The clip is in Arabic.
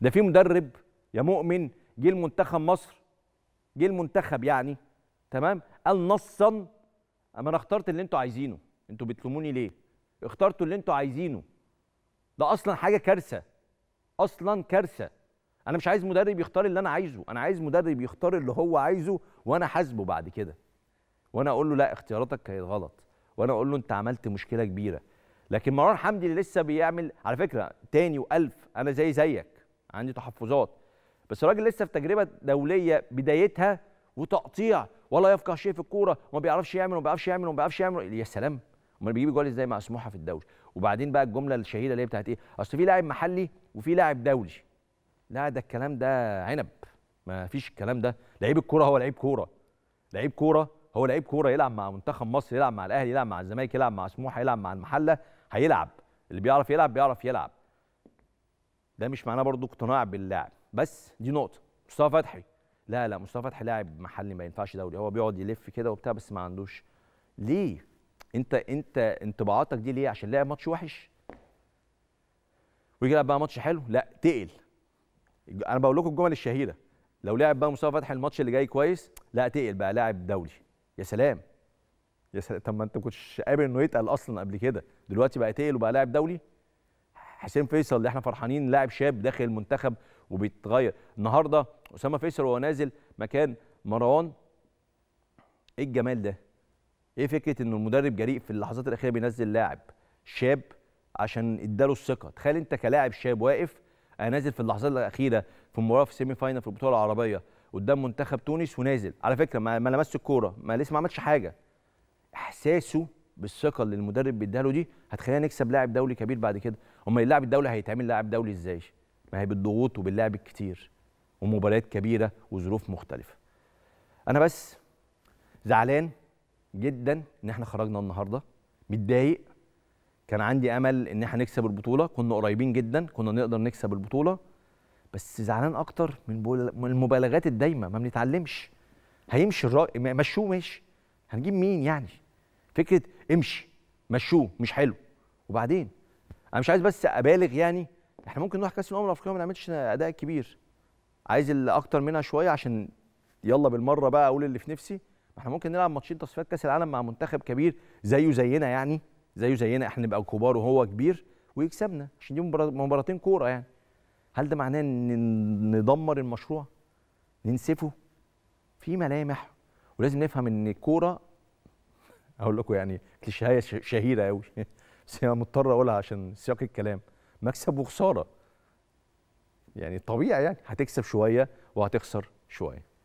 ده في مدرب يا مؤمن جه المنتخب مصر جه المنتخب يعني تمام قال نصا اما انا اخترت اللي انتوا عايزينه انتوا بتلوموني ليه اخترتوا اللي انتوا عايزينه ده اصلا حاجه كارثه اصلا كارثه انا مش عايز مدرب يختار اللي انا عايزه انا عايز مدرب يختار اللي هو عايزه وانا حاسبه بعد كده وانا اقول له لا اختياراتك كانت غلط وانا اقول له انت عملت مشكله كبيره لكن مروان حمدي اللي لسه بيعمل على فكره تاني والف انا زي زيك عندي تحفظات بس الراجل لسه في تجربه دوليه بدايتها وتقطيع ولا يفقه شيء في الكوره وما بيعرفش يعمل وما بيعرفش يعمل وما بيعرفش يعمل يا سلام امال بيجيب جوال ازاي مع سموحه في الدوري وبعدين بقى الجمله الشهيره اللي هي بتاعت ايه اصل في لاعب محلي وفي لاعب دولي لا ده الكلام ده عنب ما فيش الكلام ده لعيب الكوره هو لعيب كوره لعيب كوره هو لعيب كوره يلعب مع منتخب مصر يلعب مع الاهلي يلعب مع الزمالك يلعب مع سموحه يلعب مع المحله هيلعب اللي بيعرف يلعب بيعرف يلعب ده مش معناه برضو اقتناع باللاعب بس دي نقطه مصطفى فتحي لا لا مصطفى فتحي لاعب محلي ما ينفعش دوري هو بيقعد يلف كده وبتاع بس ما عندوش ليه انت انت انطباعاتك دي ليه عشان لعب ماتش وحش ويجي يلعب بقى ماتش حلو لا تقل انا بقول لكم الجمل الشهيره لو لعب بقى مصطفى فتحي الماتش اللي جاي كويس لا تقل بقى لاعب دولي يا سلام يا سلام طب ما انت ما كنتش قابل انه يتقل اصلا قبل كده دلوقتي بقى تقل وبقى لاعب دولي حسين فيصل اللي احنا فرحانين لاعب شاب داخل المنتخب وبيتغير النهارده اسامه فيصل وهو نازل مكان مروان ايه الجمال ده ايه فكره ان المدرب جريء في اللحظات الاخيره بينزل لاعب شاب عشان اداله الثقه تخيل انت كلاعب شاب واقف انا آه، نازل في اللحظات الاخيره في مباراه في سيمي فاينل في البطوله العربيه قدام منتخب تونس ونازل على فكره ما لمس الكوره ما لسه ما عملش حاجه احساسه بالثقه اللي المدرب بيديها له دي هتخلينا نكسب لاعب دولي كبير بعد كده امال اللاعب الدولي هيتعمل لاعب دولي ازاي ما هي بالضغوط وباللعب الكتير ومباريات كبيره وظروف مختلفه انا بس زعلان جدا ان احنا خرجنا النهارده متضايق كان عندي امل ان احنا نكسب البطوله كنا قريبين جدا كنا نقدر نكسب البطوله بس زعلان اكتر من, المبالغات الدايمه ما بنتعلمش هيمشي الراي مشوه ماشي هنجيب مين يعني فكره امشي مشوه مش حلو وبعدين انا مش عايز بس ابالغ يعني احنا ممكن نروح كاس الامم الافريقيه ما نعملش اداء كبير عايز اللي اكتر منها شويه عشان يلا بالمره بقى اقول اللي في نفسي احنا ممكن نلعب ماتشين تصفيات كاس العالم مع منتخب كبير زيه زينا يعني زيه زينا احنا نبقى كبار وهو كبير ويكسبنا عشان دي مباراتين كوره يعني هل ده معناه ان ندمر المشروع ننسفه في ملامح ولازم نفهم ان الكوره اقول لكم يعني كليشيه شهيره قوي بس انا مضطر اقولها عشان سياق الكلام مكسب وخساره يعني طبيعي يعني هتكسب شويه وهتخسر شويه